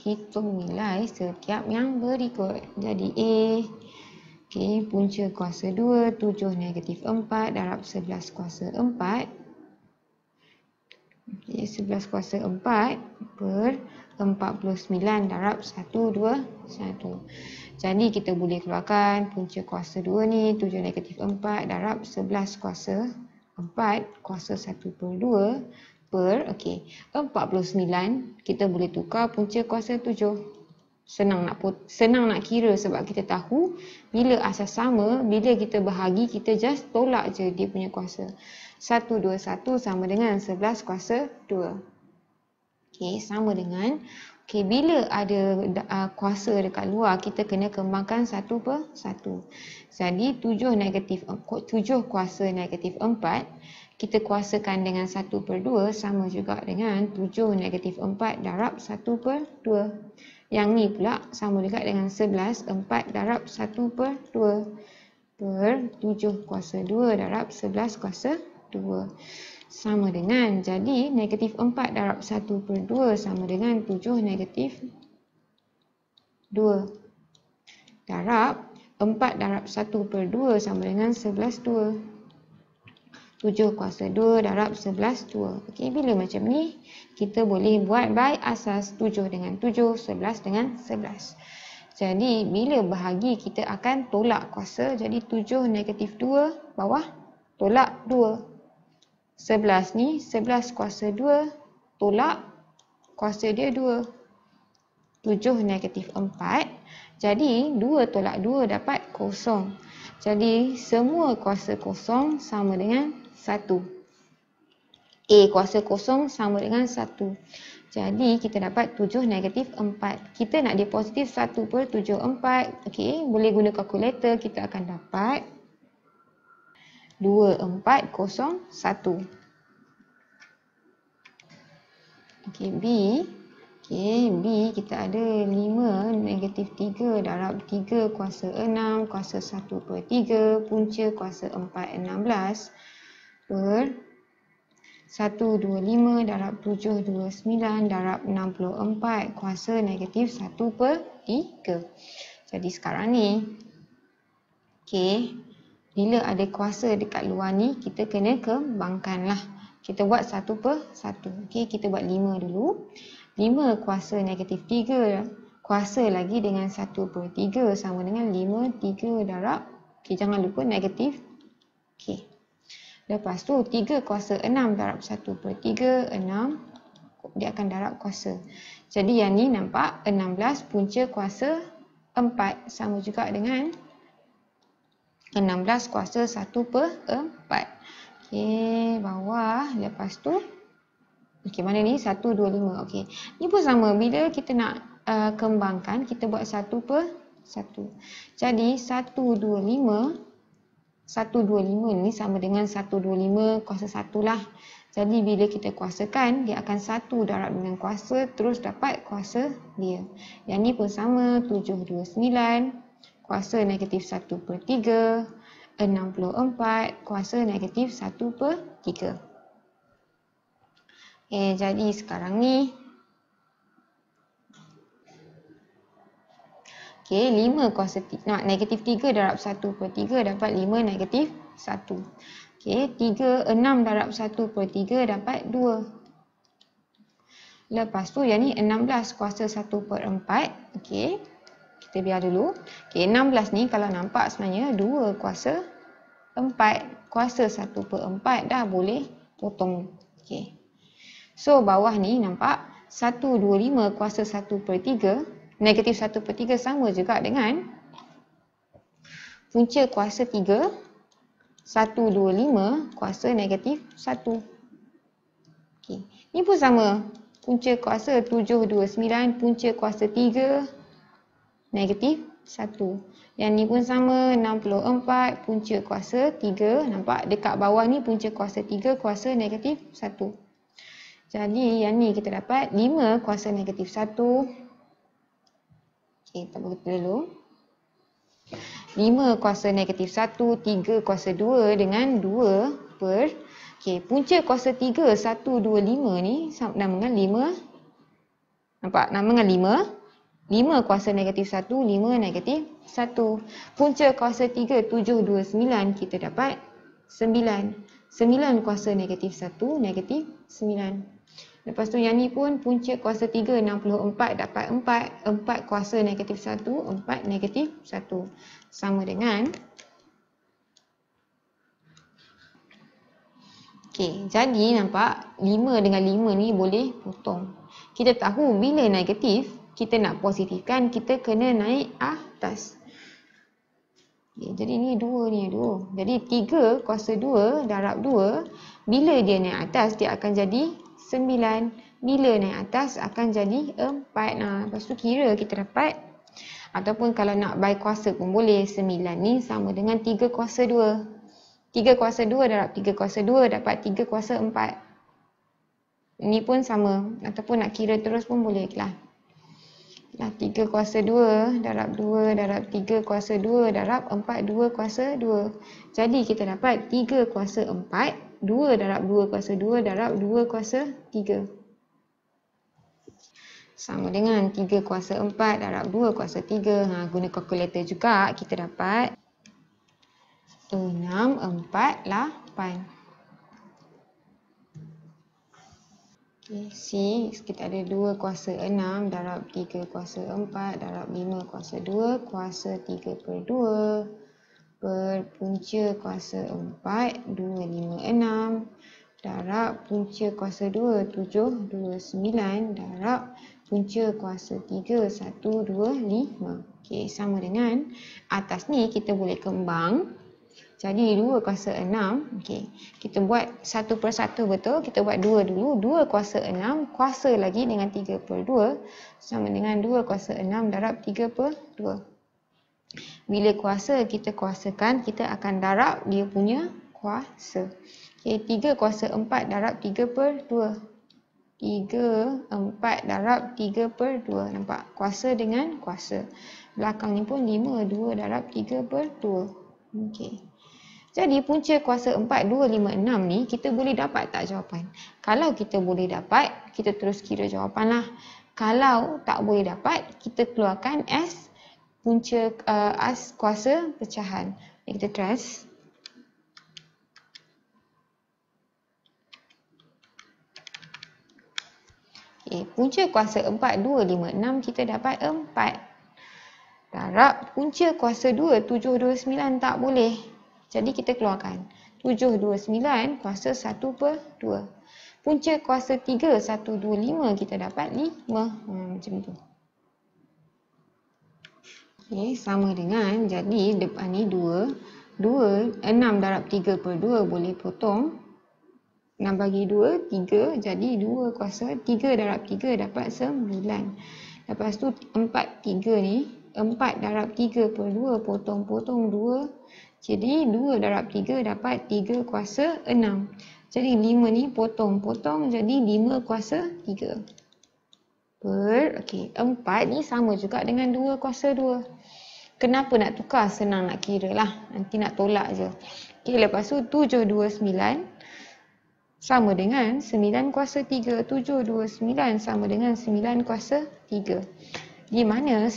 hitung nilai eh, setiap yang berikut. Jadi A, okay, punca kuasa 2, 7 negatif 4 darab 11 kuasa 4. Okay, 11 kuasa 4 per 49 darab 1, 2, 1. Jadi kita boleh keluarkan punca kuasa 2 ni 7 negatif 4 darab 11 kuasa 4 kuasa 1 per 2 per okey 49 kita boleh tukar punca kuasa 7 senang nak put, senang nak kira sebab kita tahu bila asas sama bila kita bahagi kita just tolak je dia punya kuasa 1 2 1 sama dengan 11 kuasa 2 okey sama dengan okey bila ada uh, kuasa dekat luar kita kena kembangkan 1 per 1 jadi 7 negatif 7 kuasa negatif 4 kita kuasakan dengan 1 per 2 sama juga dengan 7 negatif 4 darab 1 per 2. Yang ni pula sama juga dengan 11 4 darab 1 per 2 per 7 kuasa 2 darab 11 kuasa 2. Sama dengan jadi negatif 4 darab 1 per 2 sama dengan 7 negatif 2 darab 4 darab 1 per 2 sama dengan 11 2. 7 kuasa 2 darab 11 tua. Okey, bila macam ni, kita boleh buat by asas 7 dengan 7, 11 dengan 11. Jadi, bila bahagi kita akan tolak kuasa. Jadi, 7 negatif 2 bawah tolak 2. 11 ni, 11 kuasa 2 tolak kuasa dia 2. 7 negatif 4. Jadi, 2 tolak 2 dapat kosong. Jadi, semua kuasa kosong sama dengan 1. A kuasa kosong sama dengan 1. Jadi kita dapat 7 negatif 4. Kita nak dia positif 1 per 7 4. Okey, boleh guna kalkulator kita akan dapat 2 4 kosong 1. Okey, B. Okey, B kita ada 5 negatif 3 darab 3 kuasa 6 kuasa 1 per 3 punca kuasa 4 16 per 1, 2, darab 729 darab 64 kuasa negatif 1 per 3. Jadi sekarang ni, okay, bila ada kuasa dekat luar ni, kita kena kembangkan lah. Kita buat 1 per 1. Okay, kita buat 5 dulu. 5 kuasa negatif 3 kuasa lagi dengan 1 per 3 sama dengan 5, 3 darab. Okay, jangan lupa negatif. Okay. Lepas tu 3 kuasa 6 darab 1 per 3, 6 dia akan darab kuasa. Jadi yang ni nampak 16 punca kuasa 4 sama juga dengan 16 kuasa 1 per 4. Okey, bawah lepas tu okey mana ni 1 2 5. okay Ni pun sama bila kita nak uh, kembangkan kita buat 1 per 1. Jadi 1 2 5 125 ni sama dengan 125 kuasa 1 lah. Jadi bila kita kuasakan, dia akan satu darab dengan kuasa terus dapat kuasa dia. Yang ni pun sama 729 kuasa negatif 1 per 3, 64 kuasa negatif 1 per 3. Okay, eh, jadi sekarang ni Okey, 5 kuasa, Nah, negatif 3 darab 1 per 3 dapat 5 negatif 1. Okey, 3, 6 darab 1 per 3 dapat 2. Lepas tu yang ni 16 kuasa 1 per 4. Okey, kita biar dulu. Okey, 16 ni kalau nampak sebenarnya 2 kuasa 4. Kuasa 1 per 4 dah boleh potong. Okey. So, bawah ni nampak 125 kuasa 1 per 3 negatif 1 per 3 sama juga dengan punca kuasa 3 1, 2, 5 kuasa negatif 1 okay. ni pun sama punca kuasa 7, 2, 9 punca kuasa 3 negatif 1 yang ni pun sama 64 punca kuasa 3 nampak dekat bawah ni punca kuasa 3 kuasa negatif 1 jadi yang ni kita dapat 5 kuasa negatif 1 Okey, tak begitu dulu. 5 kuasa negatif 1, 3 kuasa 2 dengan 2 per. Okey, punca kuasa 3, 1, 2, 5 ni nama dengan 5. Nampak? Nama dengan 5. 5 kuasa negatif 1, 5 negatif 1. Punca kuasa 3, 7, 2, 9 kita dapat 9. 9 kuasa negatif 1, negatif 9. 9. Lepas tu yang ni pun punca kuasa 3, 64 dapat 4, 4 kuasa negatif 1, 4 negatif 1. Sama dengan. Okey, jadi nampak 5 dengan 5 ni boleh potong. Kita tahu bila negatif, kita nak positifkan, kita kena naik atas. Okay, jadi ni 2 ni 2. Jadi 3 kuasa 2 darab 2, bila dia naik atas dia akan jadi 9. Bila naik atas akan jadi 4. Nah, lepas tu kira kita dapat. Ataupun kalau nak by kuasa pun boleh. 9 ni sama dengan 3 kuasa 2. 3 kuasa 2 darab 3 kuasa 2 dapat 3 kuasa 4. Ni pun sama. Ataupun nak kira terus pun boleh lah. Nah, 3 kuasa 2 darab 2 darab 3 kuasa 2 darab 4 2 kuasa 2. Jadi kita dapat 3 kuasa 4 2 darab 2 kuasa 2 darab 2 kuasa 3. Sama dengan 3 kuasa 4 darab 2 kuasa 3. Ha, guna kalkulator juga kita dapat 6, 4, 8. C, kita ada 2 kuasa 6 darab 3 kuasa 4 darab 5 kuasa 2 kuasa 3 per 2 berpunca kuasa 4, 2, 5, 6 darab punca kuasa 2, 7, 2, 9 darab punca kuasa 3, 1, 2, 5 Okey, sama dengan atas ni kita boleh kembang jadi 2 kuasa 6 okay. kita buat 1 per 1 betul kita buat 2 dulu 2 kuasa 6 kuasa lagi dengan 3 per 2 sama dengan 2 kuasa 6 darab 3 per 2 bila kuasa kita kuasakan, kita akan darab dia punya kuasa. Okey, 3 kuasa 4 darab 3 per 2. 3, 4 darab 3 per 2. Nampak? Kuasa dengan kuasa. Belakang ni pun 5, 2 darab 3 per 2. Okey. Jadi punca kuasa 4, 2, 5, 6 ni kita boleh dapat tak jawapan? Kalau kita boleh dapat, kita terus kira jawapan lah. Kalau tak boleh dapat, kita keluarkan S punca uh, as kuasa pecahan. Ini kita trans. Okay, punca kuasa 4, 2, 5, 6 kita dapat 4. Darab punca kuasa 2, 7, 2, 9 tak boleh. Jadi kita keluarkan. 7, 2, 9 kuasa 1 per 2. Punca kuasa 3, 1, 2, 5 kita dapat 5. Hmm, macam tu okay, sama dengan jadi depan ah, ni 2 2 6 darab 3 per 2 boleh potong 6 bagi 2 3 jadi 2 kuasa 3 darab 3 dapat 9 lepas tu 4 3 ni 4 darab 3 per 2 potong-potong 2 jadi 2 darab 3 dapat 3 kuasa 6 jadi 5 ni potong-potong jadi 5 kuasa 3 per okey empat ni sama juga dengan dua kuasa dua. Kenapa nak tukar? Senang nak kira lah. Nanti nak tolak je. Okey lepas tu 7 2 9 sama dengan 9 kuasa 3. 7 2 9 sama dengan 9 kuasa 3. Di mana 9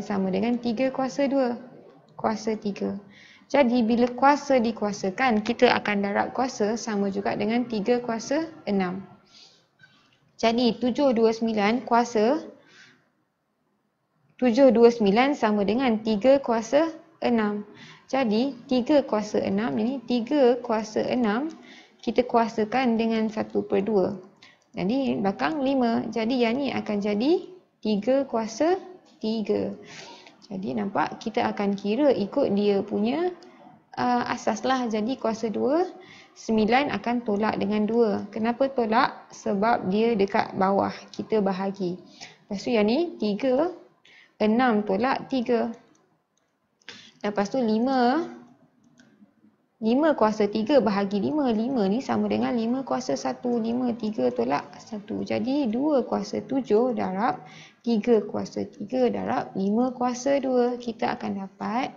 sama dengan 3 kuasa 2. Kuasa 3. Jadi bila kuasa dikuasakan kita akan darab kuasa sama juga dengan 3 kuasa 6. Jadi 729 kuasa 729 sama dengan 3 kuasa 6. Jadi 3 kuasa 6 ini 3 kuasa 6 kita kuasakan dengan 1 per 2. Jadi belakang 5. Jadi yang ni akan jadi 3 kuasa 3. Jadi nampak kita akan kira ikut dia punya uh, asas lah. Jadi kuasa 2 9 akan tolak dengan 2. Kenapa tolak? Sebab dia dekat bawah. Kita bahagi. Lepas tu yang ni 3. 6 tolak 3. Lepas tu 5. 5 kuasa 3 bahagi 5. 5 ni sama dengan 5 kuasa 1. 5, 3 tolak 1. Jadi 2 kuasa 7 darab 3 kuasa 3 darab 5 kuasa 2. Kita akan dapat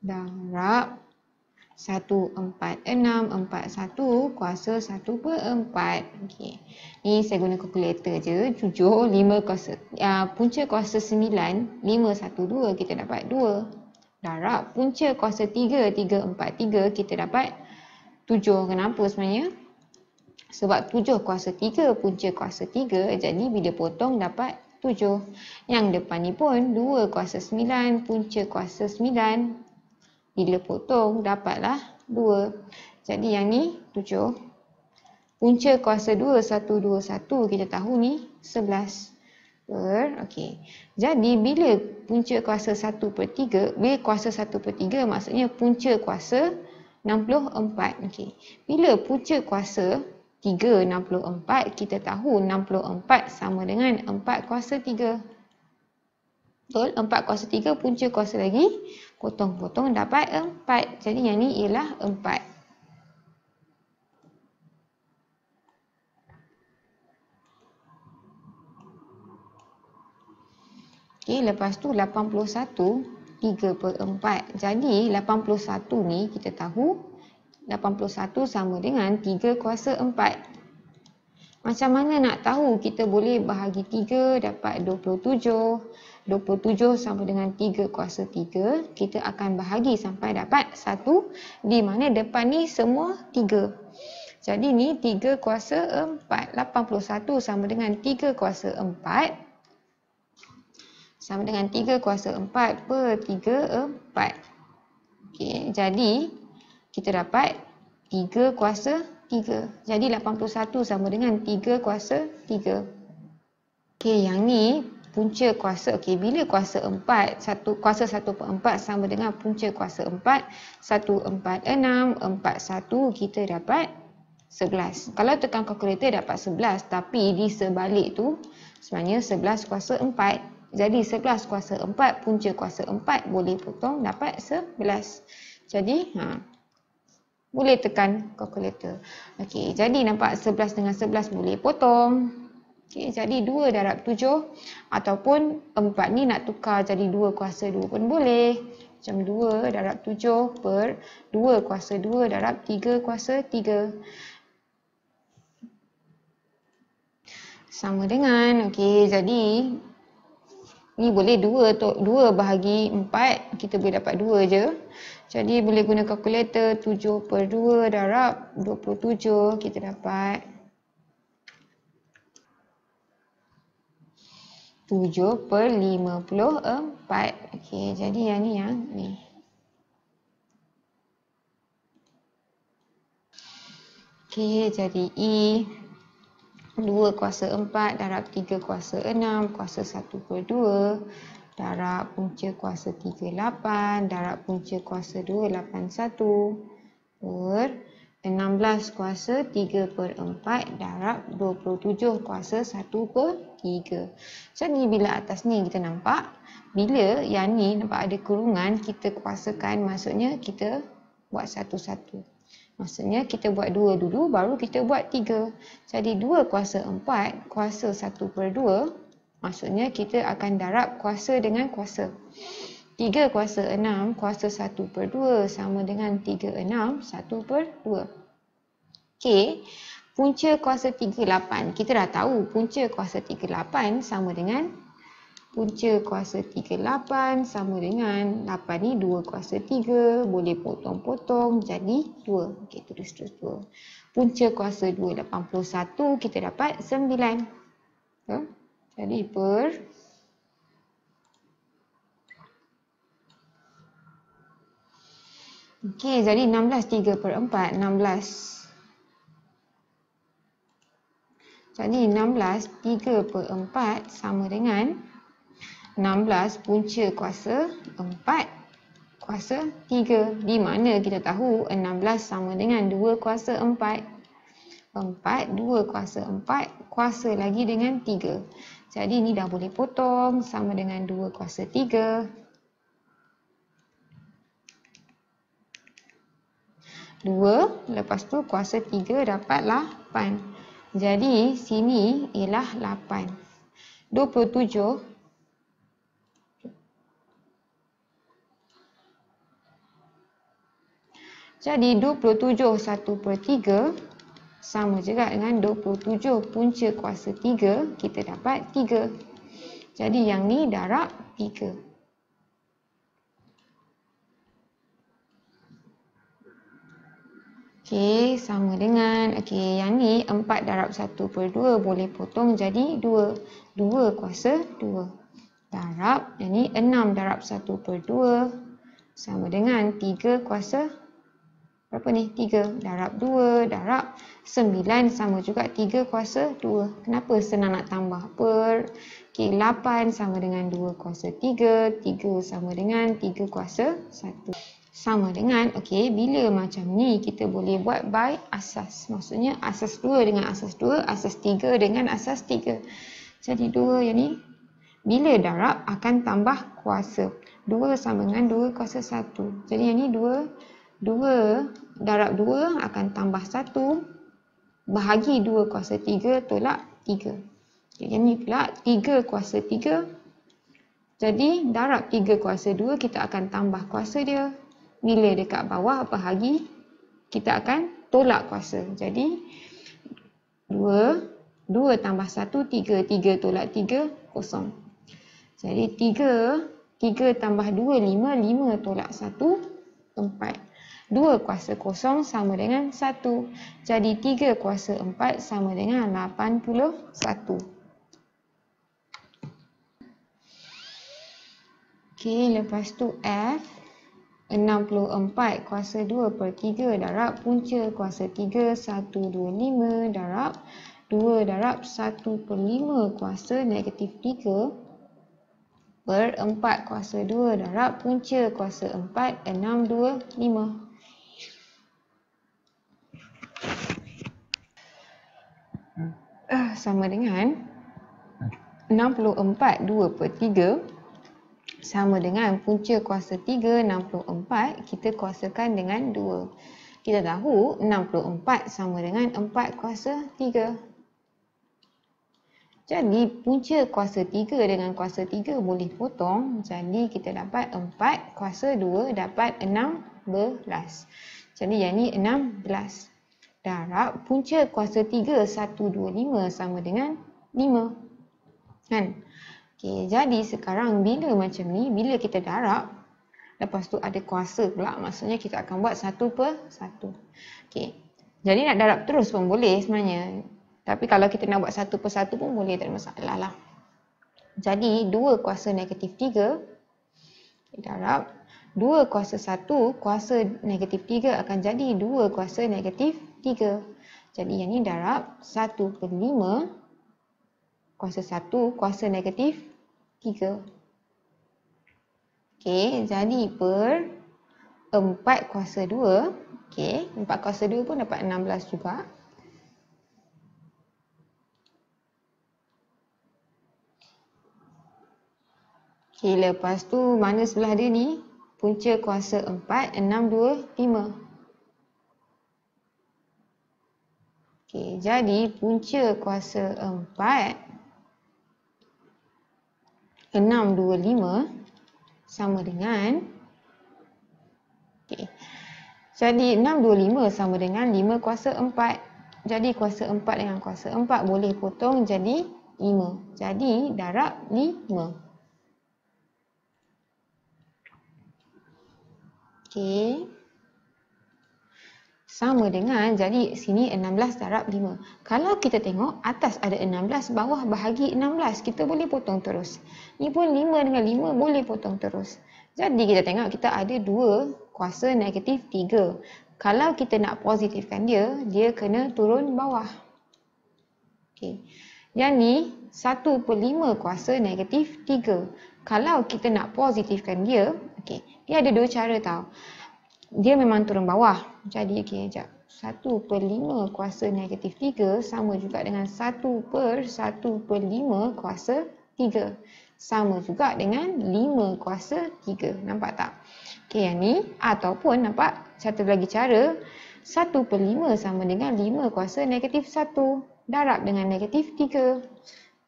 darab 14641 kuasa 1 per 4. Okay. Ni saya guna kalkulator je. 7, 5 kuasa. Uh, punca kuasa 9, 5, 1, 2 kita dapat 2. Darab punca kuasa 3, 3, 4, 3 kita dapat 7. Kenapa sebenarnya? Sebab 7 kuasa 3 punca kuasa 3 jadi bila potong dapat 7. Yang depan ni pun 2 kuasa 9 punca kuasa 9 bila potong dapatlah 2. Jadi yang ni 7. Punca kuasa 2, 1, 2, 1 kita tahu ni 11 per. Okay. Jadi bila punca kuasa 1 per 3, bila kuasa 1 per 3 maksudnya punca kuasa 64. Okay. Bila punca kuasa 3, 64 kita tahu 64 sama dengan 4 kuasa 3. Betul? 4 kuasa 3 punca kuasa lagi Potong-potong dapat empat, Jadi yang ni ialah empat. Okay, lepas tu 81 3 per 4. Jadi 81 ni kita tahu 81 sama dengan 3 kuasa 4. Macam mana nak tahu kita boleh bahagi 3 dapat 27. 27 sama dengan 3 kuasa 3, kita akan bahagi sampai dapat 1 di mana depan ni semua 3. Jadi ni 3 kuasa 4. 81 sama dengan 3 kuasa 4. Sama dengan 3 kuasa 4 per 3, 4. Okay, jadi kita dapat 3 kuasa 3. Jadi 81 sama dengan 3 kuasa 3. Okay, yang ni punca kuasa okey bila kuasa 4 satu kuasa 1 4 sama dengan punca kuasa 4 1 4 6 4 1 kita dapat 11 kalau tekan kalkulator dapat 11 tapi di sebalik tu sebenarnya 11 kuasa 4 jadi 11 kuasa 4 punca kuasa 4 boleh potong dapat 11 jadi ha boleh tekan kalkulator okey jadi nampak 11 dengan 11 boleh potong Okay, jadi 2 darab 7 ataupun 4 ni nak tukar jadi 2 kuasa 2 pun boleh. Macam 2 darab 7 per 2 kuasa 2 darab 3 kuasa 3. Sama dengan, okay, jadi ni boleh 2, 2 bahagi 4, kita boleh dapat 2 je. Jadi boleh guna kalkulator 7 per 2 darab 27, kita dapat 7 per 54. Okey, jadi yang ni yang ni. Okey, jadi E 2 kuasa 4 darab 3 kuasa 6 kuasa 1 per 2 darab punca kuasa 3, 8 darab punca kuasa 2, 8, 1 per 16 kuasa 3 per 4 darab 27 kuasa 1 per 3. Jadi bila atas ni kita nampak, bila yang ni nampak ada kurungan, kita kuasakan maksudnya kita buat satu-satu. Maksudnya kita buat 2 dulu baru kita buat 3. Jadi 2 kuasa 4 kuasa 1 per 2 maksudnya kita akan darab kuasa dengan kuasa. Kuasa. 3 kuasa 6 kuasa 1 per 2 sama dengan 3 6 1 per 2. Okey, punca kuasa 3 8. Kita dah tahu punca kuasa 3 8 sama dengan punca kuasa 3 8 sama dengan 8 ni 2 kuasa 3 boleh potong-potong jadi 2. Okey, terus terus 2. Punca kuasa 2 81 kita dapat 9. Okay. Ya? Jadi per Okey, jadi 16 3 per 4, 16. Jadi 16 3 per 4 sama dengan 16 punca kuasa 4 kuasa 3. Di mana kita tahu 16 sama dengan 2 kuasa 4. 4, 2 kuasa 4, kuasa lagi dengan 3. Jadi ni dah boleh potong sama dengan 2 kuasa 2 lepas tu kuasa 3 dapat 8. Jadi sini ialah 8. 27 Jadi 27 satu per tiga sama juga dengan 27 punca kuasa tiga kita dapat tiga. Jadi yang ni darab tiga. Okey, sama dengan okey, yang ni 4 darab 1 per 2 boleh potong jadi 2. 2 kuasa 2 darab. Yang ni 6 darab 1 per 2 sama dengan 3 kuasa berapa ni? 3 darab 2 darab 9 sama juga 3 kuasa 2. Kenapa senang nak tambah per? Okey, 8 sama dengan 2 kuasa 3. 3 sama dengan 3 kuasa 1. Sama dengan, okey, bila macam ni kita boleh buat by asas. Maksudnya asas 2 dengan asas 2, asas 3 dengan asas 3. Jadi 2 yang ni, bila darab akan tambah kuasa. 2 sama dengan 2 kuasa 1. Jadi yang ni 2, 2 darab 2 akan tambah 1 bahagi 2 kuasa 3 tolak 3. Okay, yang ni pula 3 kuasa 3. Jadi darab 3 kuasa 2 kita akan tambah kuasa dia bila dekat bawah apa lagi kita akan tolak kuasa. Jadi 2, 2 tambah 1, 3, 3 tolak 3, kosong Jadi 3, 3 tambah 2, 5, 5 tolak 1, 4. 2 kuasa kosong sama dengan 1. Jadi 3 kuasa 4 sama dengan 81. Okey, lepas tu F. 64 kuasa 2 per 3 darab punca kuasa 3 125 darab 2 darab 1 per 5 kuasa negatif 3 per 4 kuasa 2 darab punca kuasa 4 625. Uh, sama dengan 64 hmm. 2 per 3 sama dengan punca kuasa 3, 64 kita kuasakan dengan 2. Kita tahu 64 sama dengan 4 kuasa 3. Jadi punca kuasa 3 dengan kuasa 3 boleh potong. Jadi kita dapat 4 kuasa 2 dapat 16. Jadi yang ni 16. Darab punca kuasa 3, 125 sama dengan 5. Kan? Okey, jadi sekarang bila macam ni, bila kita darab, lepas tu ada kuasa pula, maksudnya kita akan buat satu per satu. Okey. Jadi nak darab terus pun boleh sebenarnya. Tapi kalau kita nak buat satu per satu pun boleh tak ada masalah lah. Jadi dua kuasa negatif tiga, darab. Dua kuasa satu, kuasa negatif tiga akan jadi dua kuasa negatif tiga. Jadi yang ni darab satu per lima, kuasa satu, kuasa negatif 3. Okey, jadi per empat kuasa dua, Okey, empat kuasa dua pun dapat enam belas juga. Okey, lepas tu mana sebelah dia ni? Punca kuasa empat enam dua lima. Okey, jadi punca kuasa empat. 625 sama dengan okay. jadi 625 sama dengan 5 kuasa 4 jadi kuasa 4 dengan kuasa 4 boleh potong jadi 5 jadi darab 5 okay sama dengan jadi sini 16 darab 5. Kalau kita tengok atas ada 16, bawah bahagi 16, kita boleh potong terus. Ni pun 5 dengan 5 boleh potong terus. Jadi kita tengok kita ada 2 kuasa negatif 3. Kalau kita nak positifkan dia, dia kena turun bawah. Okey. Yang ni 1 per 5 kuasa negatif 3. Kalau kita nak positifkan dia, okey. Dia ada dua cara tau dia memang turun bawah. Jadi okey sekejap. 1 per 5 kuasa negatif 3 sama juga dengan 1 per 1 per 5 kuasa 3. Sama juga dengan 5 kuasa 3. Nampak tak? Okey yang ni ataupun nampak satu lagi cara 1 per 5 sama dengan 5 kuasa negatif 1 darab dengan negatif 3.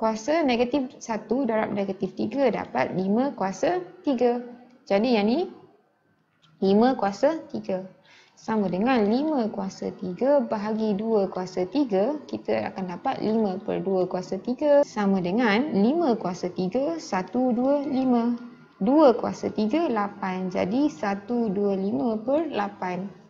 Kuasa negatif 1 darab negatif 3 dapat 5 kuasa 3. Jadi yang ni 5 kuasa 3. Sama dengan 5 kuasa 3 bahagi 2 kuasa 3, kita akan dapat 5 per 2 kuasa 3. Sama dengan 5 kuasa 3, 1, 2, 5. 2 kuasa 3, 8. Jadi 1, 2, 5 per 8.